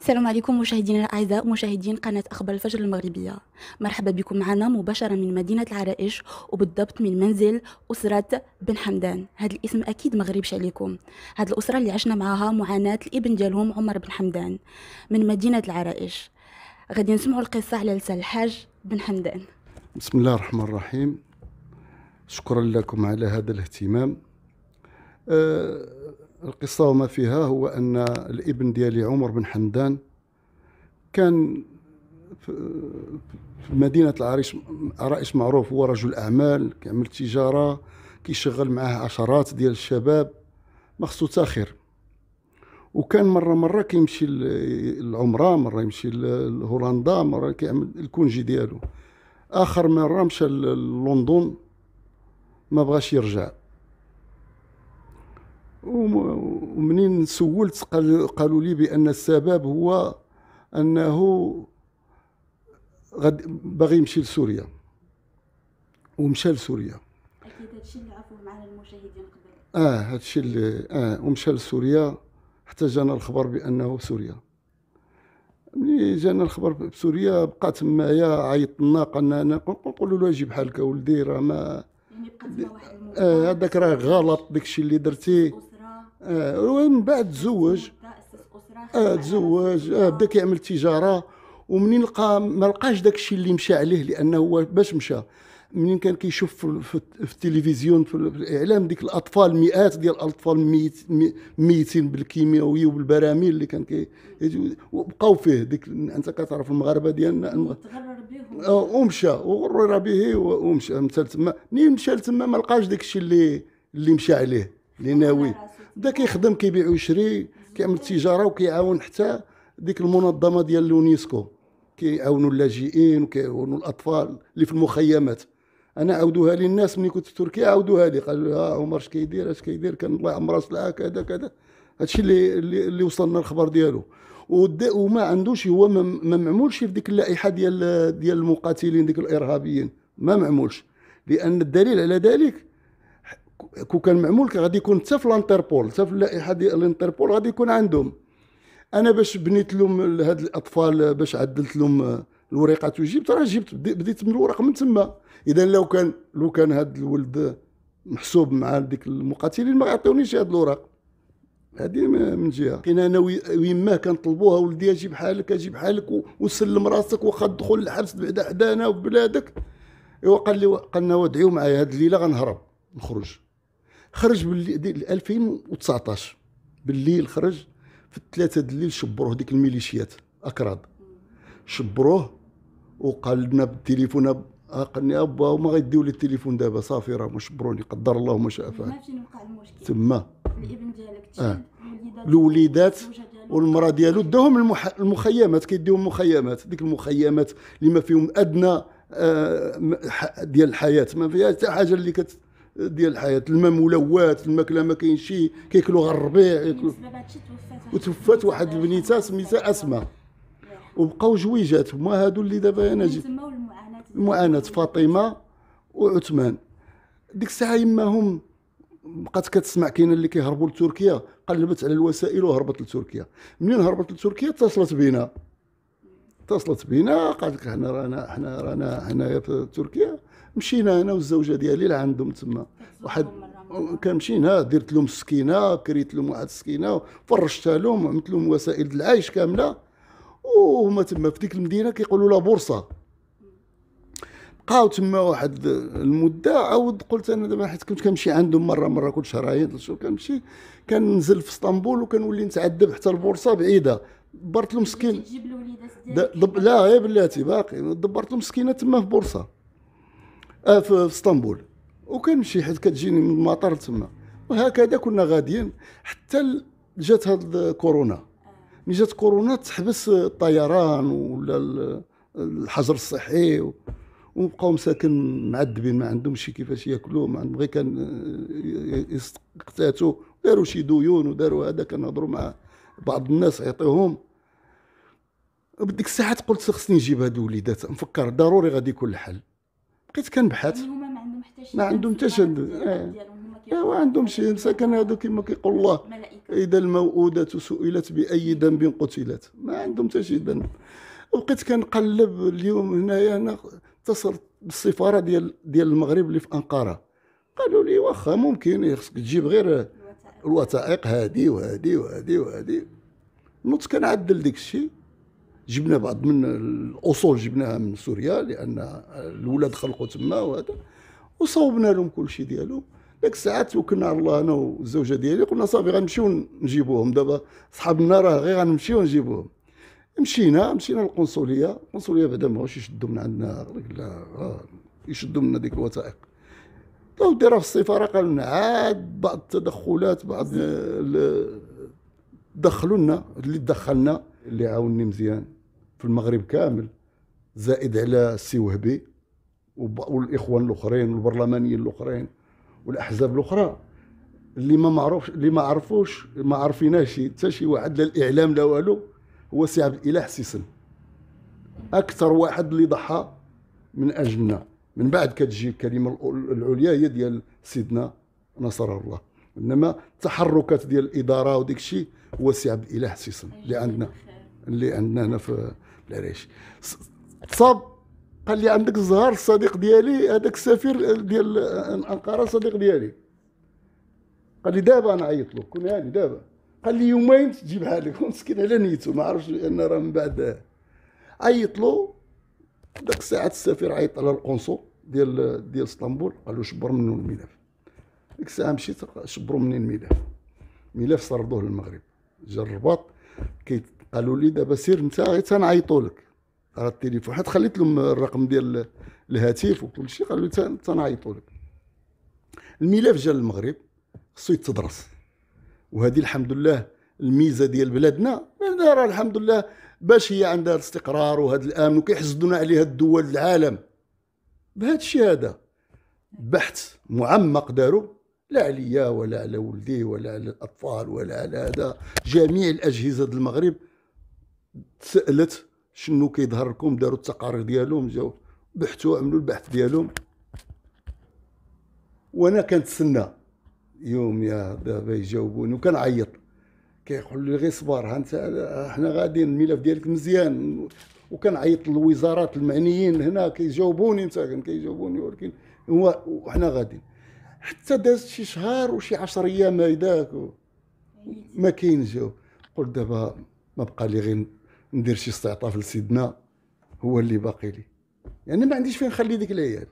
السلام عليكم مشاهدينا الاعزاء مشاهدين قناه اخبار الفجر المغربيه مرحبا بكم معنا مباشره من مدينه العرائش وبالضبط من منزل اسره بن حمدان هذا الاسم اكيد مغربش عليكم هذه الاسره اللي عشنا معاها معاناه الابن ديالهم عمر بن حمدان من مدينه العرائش غادي نسمعوا القصه على لسان الحاج بن حمدان بسم الله الرحمن الرحيم شكرا لكم على هذا الاهتمام آه، القصة وما فيها هو أن الابن ديالي عمر بن حمدان كان في مدينة العريش عرائش معروف هو رجل أعمال كيعمل تجارة كيشغل معاه عشرات ديال الشباب مخصو تاخر وكان مره مره كيمشي للعمره مره يمشي لهولندا مره كيعمل الكونجي ديالو اخر مره مشى للندن ما بغاش يرجع ومنين سولت قالوا لي بان السبب هو انه غادي باغي يمشي لسوريا ومشى لسوريا اكيد هادشي اللي عرفوه معنا المشاهدين قبل اه هادشي اللي اه ومشى لسوريا حتى جانا الخبر بانه سوريا ملي جانا الخبر بسوريا بقى تمايا عيط لنا قالنا انا نقولوا له اجي بحالك ولدي راه ما يعني بقى تما واحد آه، هذاك آه راه غلط داكشي اللي درتي آه ومن بعد تزوج آه تزوج آه بدا كيعمل تجاره ومنين لقى ما لقاش داك الشيء اللي مشى عليه لانه هو باش مشى منين كان كيشوف في, في التلفزيون في الاعلام ديك الاطفال مئات ديال الاطفال ميت ميتين بالكيماوي وبالبراميل اللي كان كي وبقاو فيه ديك انت كتعرف المغاربه ديالنا آه، ومشى وغرر به ومشى مثل تما منين مشى لتما ما لقاش داك الشيء اللي اللي مشى عليه اللي ناوي بدا كيخدم كيبيع ويشري كيعمل التجاره وكيعاون حتى ديك المنظمه ديال اليونسكو كيعاونوا اللاجئين وكيعاونوا الاطفال اللي في المخيمات انا عاودوها لي الناس ملي كنت في تركيا عاودوها لي قالوا لي ها آه، عمر اش كيدير اش كيدير كان الله يعمر راسنا كذا كذا هادشي اللي اللي وصلنا الخبر ديالو وما عندوش هو ما معمولش في ديك اللائحه ديال ديال المقاتلين ديك الارهابيين ما معمولش لان الدليل على ذلك كون كان معمول غادي يكون حتى في الانتربول حتى في اللائحه ديال الانتربول غادي يكون عندهم انا باش بنيت لهم هاد الاطفال باش عدلت لهم آه، الوريقات وجبت راه جبت بديت من الورق من تما اذا لو كان لو كان هاد الولد محسوب مع ديك المقاتلين ما يعطيونيش هاد الوراق هادي من جهه كاين انا ويماه كنطلبوها ولدي اجي بحالك اجي بحالك وسلم راسك واخا تدخل الحبس بعدا حدانا وبلادك ايوا قال لي قالنا ودعيو معايا هاد الليله غنهرب نخرج خرج باللي 2019 بالليل خرج في الثلاثة د الليل شبروه ديك الميليشيات اكراد شبروه وقال لنا بالتليفون آه، قال لي ابا وما غيديو لي التليفون دابا صافي راه شبروني قدر الله ما شاء فعل تما الابن ديالك آه. الوليدات والمراه ديالو داهم المح... المخيمات كيديهم مخيمات ديك المخيمات اللي ما فيهم ادنى آه ديال الحياه ما فيها حتى حاجه اللي كت ديال الحياه الماء ملوات الماكله ما كاينش كياكلوا غير الربيع يعني وتوفات واحد البنيته يعني سميتها اسماء وبقاو جويجات هما هادو اللي دابا انا جيت المعاناه فاطمه وعثمان ديك الساعه يماهم بقات كتسمع كاين اللي كيهربوا لتركيا قلبت على الوسائل وهربت لتركيا منين هربت لتركيا اتصلت بينا اتصلت بينا قالت لك حنا رانا حنا رانا هنايا في تركيا مشينا انا والزوجه ديالي لعندهم تما واحد كان مشينا درت لهم السكينه كريت لهم واحد السكينه فرشتها لهم عملت لهم وسائل العيش كامله وهما تما في ديك المدينه كيقولوا لها بورصه بقاو تما واحد المده عاود قلت انا دابا حيت كنت كنمشي عندهم مره مره كل شهرين ثلاث شهور كنمشي كننزل في اسطنبول وكنولي نتعذب حتى البورصه بعيده دبرت لهم مسكين دب... لا يا بلاتي باقي دبرت لهم مسكينه تما في بورصه آه، في اسطنبول وكنمشي حيت كتجيني من المطار تما وهكذا كنا غاديين حتى جات هاد كورونا ملي جات كورونا تحبس الطيران ولا الحجر الصحي وبقاو مساكن معذبين ما عندهم شي كيفاش ياكلوا ما عندهم غير كان يستقتاتوا داروا شي ديون وداروا هذا كنهضروا مع بعض الناس عيطيهم بديك الساعات قلت خصني نجيب هاد الوليدات نفكر ضروري غادي يكون الحل بقيت كنبحث يعني ما عندهم حتى شي ما عندهم حتى شي ايوا عندهم إيه، شي مساكن هادو كما كيقول الله اذا الموءودة سئلت باي ذنب قتلت ما عندهم حتى شي ذنب وبقيت كنقلب اليوم هنايا انا اتصلت بالسفاره ديال ديال المغرب اللي في انقره قالوا لي واخا ممكن إيه، خصك تجيب غير الوثائق هادي وهادي وهادي وهادي نوت كنعدل داك الشيء جبنا بعض من الاصول جبناها من سوريا لان الاولاد خلقوا تما وهذا وصوبنا لهم كل شيء ديالهم ديك الساعات توكلنا على الله انا والزوجه ديالي قلنا صافي غنمشيو نجيبوهم دابا صحابنا راه غير غنمشيو نجيبوهم مشينا مشينا للقنصليه القنصليه بعدا ما بغاوش يشدوا من عندنا لا يشدوا منا ديك الوثائق لو راه في السفاره قالوا لنا عاد بعض التدخلات بعض دخلوا لنا اللي دخلنا اللي عاوني مزيان في المغرب كامل زائد على السي وهبي والاخوان الاخرين والبرلمانيين الاخرين والاحزاب الاخرى اللي ما معروفش اللي ما عرفوش ما عرفيناش حتى شي واحد لا الاعلام لا والو هو سي عبد الاله حسيسن اكثر واحد اللي ضحى من اجلنا من بعد كتجي الكلمه العليا هي ديال سيدنا نصر الله انما التحركات ديال الاداره وديك الشيء هو سي عبد الاله حسيسن اللي عندنا اللي عندنا هنا في العريش تصاب قال لي عندك الزهر الصديق ديالي هذاك السفير ديال انقره صديق ديالي قال لي دابا انا عيط له كون هاني يعني دابا قال لي يومين تجيبها لك مسكين على نيته ما عرفش لان راه من بعد عيط له ديك الساعه السفير عيط على القنصل ديال ديال اسطنبول قال له شبر منه الملف ديك الساعه مشيت شبروا مني الملف ملف سردوه للمغرب جا الرباط قالوا لي دابا سير انت غير تنعيطوا لك على التليفون حيت خليت لهم الرقم ديال الهاتف وكل شيء قالوا لي تنعيطوا لك الملف جا للمغرب خصو يتدرس وهذه الحمد لله الميزه ديال بلادنا راه الحمد لله باش هي عندها الاستقرار وهذا الامن وكيحسدونا عليها الدول العالم بهذا الشيء هذا بحث معمق داروا لا عليا ولا على ولدي ولا على الاطفال ولا على هذا جميع الاجهزه المغرب تسالت شنو كيظهر لكم داروا التقارير ديالهم جاو بحثوا عملوا البحث ديالهم وانا كنتسنى يوم يا دابا يجاوبوني وكنعيط كيقول لي غير صبر ها انت حنا غاديين الملف ديالك مزيان وكنعيط للوزارات المعنيين هنا كيجاوبوني انت كيجاوبوني ولكن هو وحنا غاديين حتى داز شي شهر وشي 10 ايام هيداك ما كاين جواب قلت دابا ما بقى لي غير ندير شي استعطاف لسيدنا هو اللي باقي لي يعني ما عنديش فين نخلي ديك العيال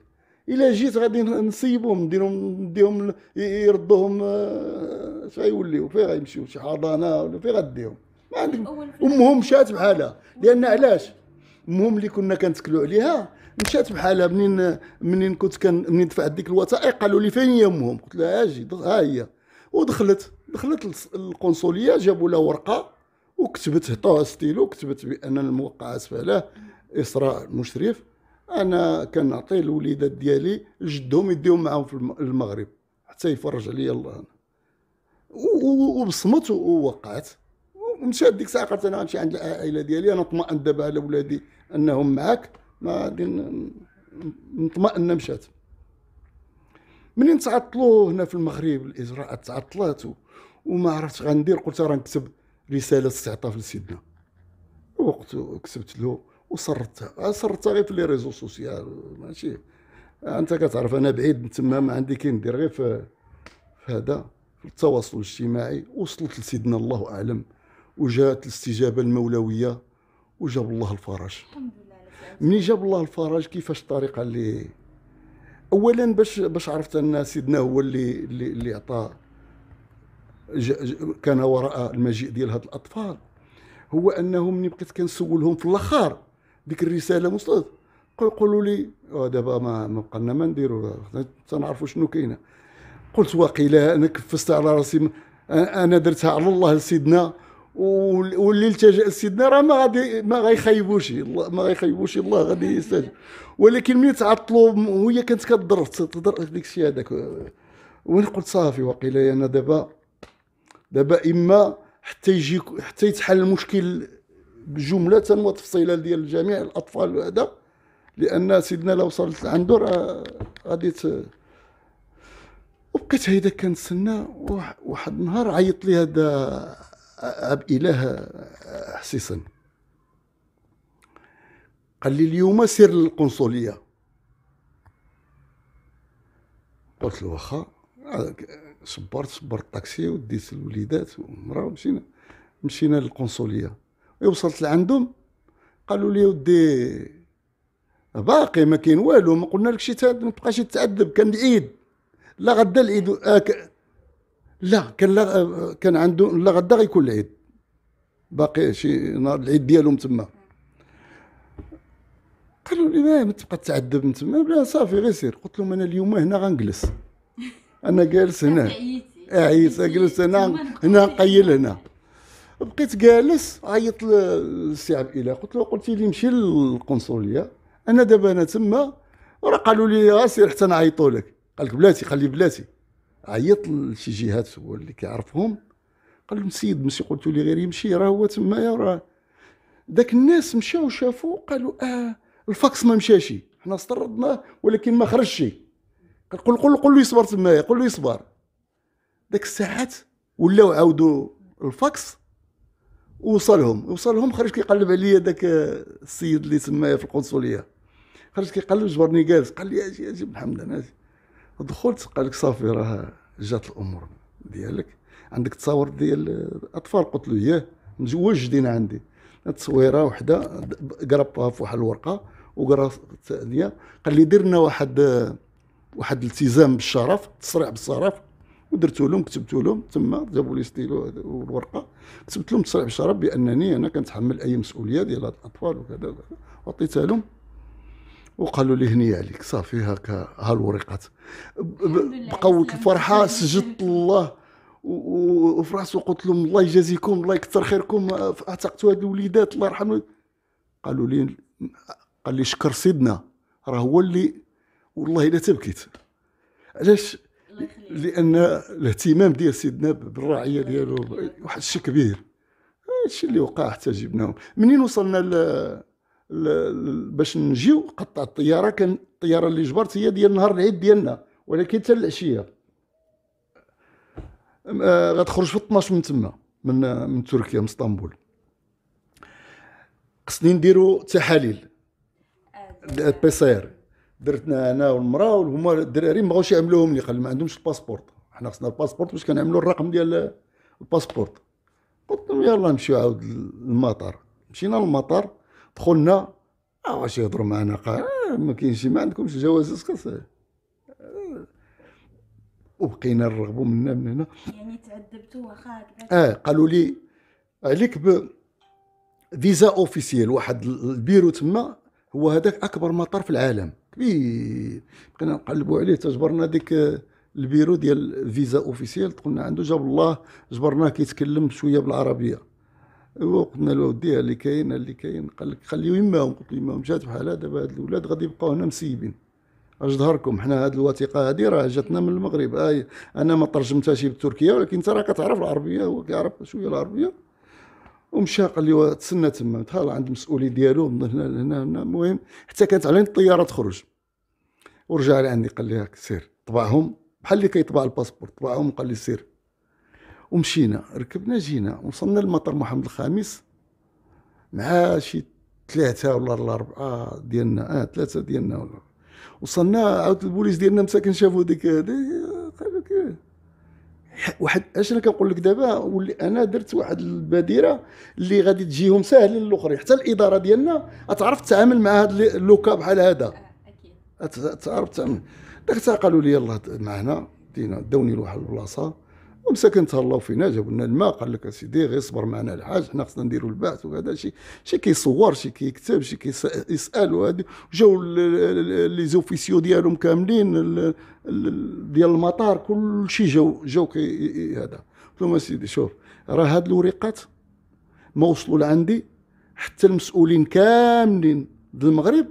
الا جيت غادي نصيبهم نديرهم نديهم يردوهم اش آه، غيوليو فين غيمشيو شي حضانه ولا فين غديهم ما عندك امهم مشات بحالها لان علاش امهم اللي كنا كنتكلوا عليها مشات بحالها منين منين كنت كان منين دفعت ديك الوثائق قالوا لي فين هي امهم قلت لها اجي ها هي ودخلت دخلت القنصليه جابوا لها ورقه وكتبت هطا ستيلو كتبت بان الموقع اسفله اسراء المشرف انا كنعطي الوليدات ديالي جدهم يديهم معاهم في المغرب حتى يفرج عليا الله انا وبصمت ووقعت ومشات ديك الساعه قالت انا غنمشي عند العائله ديالي انا طمأن دابا على ولادي انهم معاك ما غادي نطمأن مشات منين تعطلوا هنا في المغرب الاجراءات تعطلات وما عرفتش غندير قلت راه نكتب رساله استعطاف لسيدنا وقت كتبت له وصرتها صرتها غير في لي ريزو سوسيال ماشي انت كتعرف انا بعيد من تما ما عندي كي ندير غير في هذا في التواصل الاجتماعي وصلت لسيدنا الله اعلم وجات الاستجابه المولويه وجاب الله الفرج الحمد مني جاب الله الفرج كيفاش الطريقه اللي اولا باش باش عرفت ان سيدنا هو اللي اللي, اللي عطاه كان وراء المجيء ديال هاد الاطفال هو انهم ملي بقيت كنسولهم في الاخر ديك الرساله وصلت يقولوا لي آه، دابا ما ما بقى لنا ما نديروا تنعرفوا شنو كاينه قلت واقيلا انا كفست على راسي انا درتها على الله لسيدنا واللي التجا لسيدنا راه ما غادي ما غيخيبوش الله ما غيخيبوش الله غادي يستجب ولكن ملي تعطلوا وهي كانت كتضر تضر ديك الشيء هذاك وين قلت صافي واقيلا انا دابا دابا اما حتى يجي حتى يتحل المشكل جمله وتفصيلا ديال جميع الاطفال هذا لان سيدنا لو وصلت عنده راه غادي وبقيت هيدا كنتسنى واحد النهار عيط لي هذا آه، اب اله آه، حسيسن قال لي اليوم سير للقنصليه قلت له واخا آه، صبرت صبرت الطاكسي وديت الوليدات والمراه ومشينا مشينا للقنصليه وصلت لعندهم قالوا لي ودي باقي ما كاين والو ما قلنا لك شي ما تبقاش تتعذب كان العيد لا غدا العيد آه ك... لا كان لا آه، كان عنده لا غدا غيكون العيد باقي شي نهار العيد ديالهم تما قالوا لي ما تبقى تعذب تما بلا صافي غير سير قلت لهم انا اليوم هنا غنجلس انا جالس هنا عيسى جلست هنا هنا قيل هنا بقيت جالس عيط للسي عبد الاله قلت له قلت لي مشي للقنصليه انا دابا انا تما راه قالوا لي آه سير حتى نعيطوا لك قال لك بلاتي خلي بلاتي عيط لشي جهات هو اللي كيعرفهم قال لهم سيد مشي قلت لي غير يمشي راه هو تما يا راه داك الناس مشاو شافوا قالوا اه الفاكس ما مشاشي حنا استردناه ولكن ما خرجش كنقول قول قول له يصبر تمايا قول له يصبر ديك الساعات ولاو عاودوا الفاكس وصلهم وصلهم خرج كيقلب عليا داك السيد اللي تمايا في القنصليه خرج كيقلب جبرني جالس قال لي اجي اجي محمد انا اجي دخلت قال لك صافي راه جات الامور ديالك عندك تصاور ديال الاطفال قلت له ياه مزوجين عندي تصويره وحده قربتها في واحد الورقه وقرا الثانيه قال لي دير لنا واحد واحد الالتزام بالشرف تسريع بالشرف ودرت لهم كتبت لهم تما جابوا لي ستيلو والورقه كتبت لهم تسريع بالشرف بانني انا كنتحمل اي مسؤوليه ديال هاد الاطفال وكذا وكذا وعطيتها لهم وقالوا لي هني عليك صافي هكا ها الورقات بقوه الفرحه سجدت الله وفي راسه قلت لهم الله يجازيكم الله يكثر خيركم اعتقتوا هاد الوليدات الله يرحمهم قالوا لي قال لي شكر سيدنا راه هو اللي والله الا تبكيت علاش لان الاهتمام ديال سيدنا بالرعيه ديالو واحد الشيء كبير هادشي اللي وقع حتى جبناهم منين وصلنا ل... باش نجيو قطع الطياره كان الطياره اللي جبرت هي ديال نهار العيد ديالنا ولكن حتى العشيه آه، غتخرج في 12 من تما من من تركيا من اسطنبول خصني نديرو تحاليل البيسير درتنا انا والمراه وهما الدراري ما بغاوش يعملوهم لي قال ما عندهمش الباسبور حنا خصنا الباسبور باش كنعملوا الرقم ديال الباسبور قلت لهم يلا نمشيو عاود للمطار مشينا للمطار دخلنا اه واش يهضروا معنا قال آه، ما كاينش ما عندكمش الجواز اسكس آه. وبقينا نرغبوا منا من هنا يعني تعذبتوا واخا اه قالوا لي عليك ب فيزا اوفيسيال واحد البيرو تما هو هذاك اكبر مطار في العالم كبير بقينا نقلبوا عليه تجبرنا ديك البيرو ديال فيزا اوفيسيال قلنا عنده جاب الله جبرناه كيتكلم شويه بالعربيه وقلنا له ودي اللي كاين اللي كاين قال لك خليو يماهم قلت له يماهم جات بحال هذا هاد الاولاد غادي يبقاو هنا مسيبين اش ظهركم حنا هاد الوثيقه هادي راه جاتنا من المغرب اي انا ما ترجمتهاش بالتركيه ولكن انت راه كتعرف العربيه هو كيعرف شويه العربيه ومشى قال لي تسنى تما تهلا عند المسؤولين ديالو من هنا لهنا المهم حتى كانت علينا الطياره تخرج ورجع لعندي قال لي سير طبعهم بحال اللي كيطبع الباسبور طبعهم قال لي سير ومشينا ركبنا جينا وصلنا لمطار محمد الخامس مع شي ثلاثة ولا الأربعة ديالنا اه ثلاثة ديالنا ولا وصلنا عاود البوليس ديالنا مساكن شافوا ديك قال لك واحد اش انا كنقول لك دابا ولي انا درت واحد البديره اللي غادي تجيهم ساهل للاخرين حتى الاداره ديالنا تعرف تتعامل مع هذا لوكا بحال هذا آه، تعرف تتعامل داك قالوا لي يلاه معنا دينا داوني لواحد البلاصه ومساكن تهلاو فينا جابوا لنا الماء قال لك اسيدي غير صبر معنا الحاج حنا خصنا نديروا البعث وهذا شي شي كيصور شي كيكتب شي كيسال وهذا جاو لي زوفيسيو ديالهم كاملين ديال المطار كل شيء جاو جاو هذا قلت لهم اسيدي شوف راه هاد الوريقات ما وصلوا لعندي حتى المسؤولين كاملين المغرب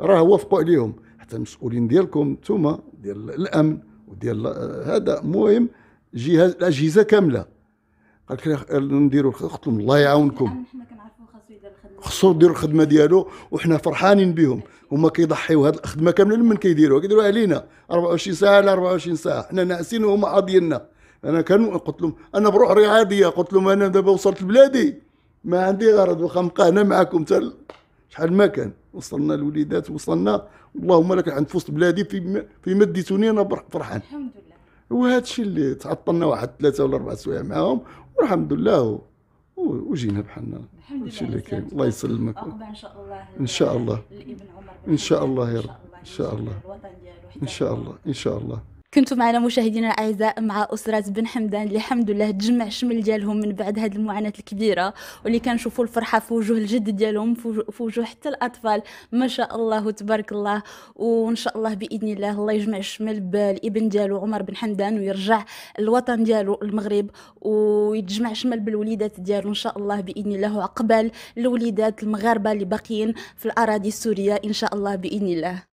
راه وافقوا عليهم حتى المسؤولين ديالكم نتوما ديال الامن وديال آه، هذا مهم جهاز الاجهزه كامله قال لك نديروا قلت لهم الله يعاونكم خصو يديروا الخدمه ديالو وحنا فرحانين بهم هما كيضحيوا هذه الخدمه كامله لمن كيديروها كيديروها علينا 24 ساعه على 24 ساعه حنا ناعسين وهما عاضينا انا كان قلت لهم انا بروح عاديه قلت لهم انا دابا وصلت لبلادي ما عندي غرض واخا نبقى هنا معاكم تال شحال ما كان وصلنا الوليدات وصلنا اللهم لك الحمد في وسط بلادي في في انا فرحان الحمد لله وهذا الشيء اللي تعطلنا واحد ثلاثه ولا اربع سوايع معاهم والحمد لله وجينا بحالنا الشيء اللي كاين الله يسلمك ان شاء الله ان شاء الله الابن عمر ان شاء الله يا رب ان شاء الله ان شاء الله ان شاء الله كنتوا معنا مشاهدينا الاعزاء مع اسره بن حمدان اللي الحمد لله تجمع الشمل ديالهم من بعد هذه المعاناه الكبيره واللي كنشوفوا الفرحه في وجوه الجد ديالهم في وجوه حتى الاطفال ما شاء الله وتبارك الله وان شاء الله باذن الله الله يجمع الشمل بالابن ديالو عمر بن حمدان ويرجع الوطن ديالو المغرب ويتجمع الشمل بالوليدات ديالو ان شاء الله باذن الله وعقبال الوليدات المغاربه اللي باقيين في الاراضي السوريه ان شاء الله باذن الله